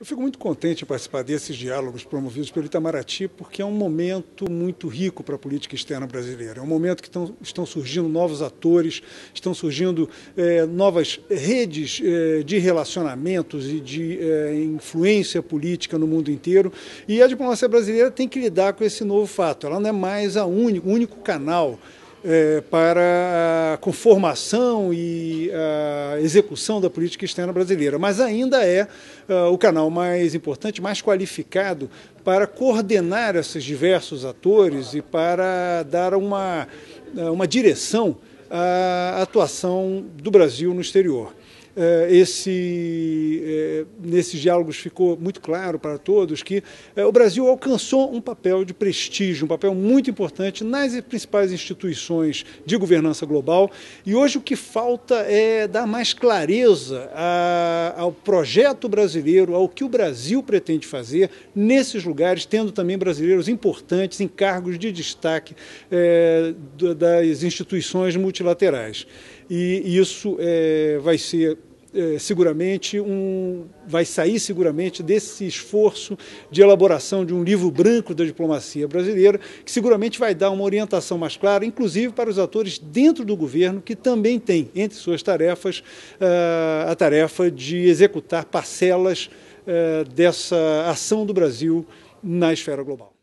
Eu fico muito contente em participar desses diálogos promovidos pelo Itamaraty, porque é um momento muito rico para a política externa brasileira. É um momento que estão, surgindo novos atores, estão surgindo é, novas redes é, de relacionamentos e de é, influência política no mundo inteiro. E a diplomacia brasileira tem que lidar com esse novo fato. Ela não é mais a único, o único canal. para a conformação e a execução da política externa brasileira, mas ainda é uh, o canal mais importante, mais qualificado para coordenar esses diversos atores e para dar uma, ah, uma direção à atuação do Brasil no exterior. Eh, esse nesses diálogos ficou muito claro para todos que eh, o Brasil alcançou um papel de prestígio, um papel muito importante nas principais instituições de governança global. E hoje o que falta é dar mais clareza a, ao projeto brasileiro, ao que o Brasil pretende fazer nesses lugares, tendo também brasileiros importantes em cargos de destaque eh, das instituições multilaterais. E isso eh, vai ser é, seguramente um vai sair seguramente desse esforço de elaboração de um livro branco da diplomacia brasileira, que seguramente vai dar uma orientação mais clara, inclusive para os atores dentro do governo que também têm entre suas tarefas ah, a tarefa de executar parcelas ah, dessa ação do Brasil na esfera global.